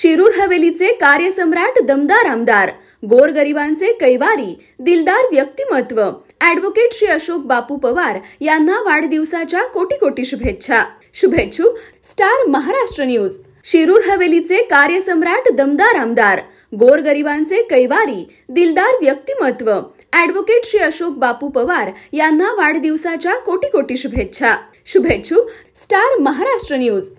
शिरूर हवेलीचे कार्यसम्राट दमदार आमदार गोरगरिबांचे कैवारी दिलदार व्यक्तिमत्व ऍडव्होकेट श्री अशोक बापू पवार यांना वाढदिवसाच्या कोटी कोटी शुभेच्छा शुभेच्छू स्टार महाराष्ट्र न्यूज शिरूर हवेलीचे कार्यसम्राट दमदार आमदार गोरगरिबांचे कैवारी दिलदार व्यक्तिमत्व ऍडव्होकेट श्री अशोक बापू पवार यांना वाढदिवसाच्या कोटी कोटी शुभेच्छा शुभेच्छू स्टार महाराष्ट्र न्यूज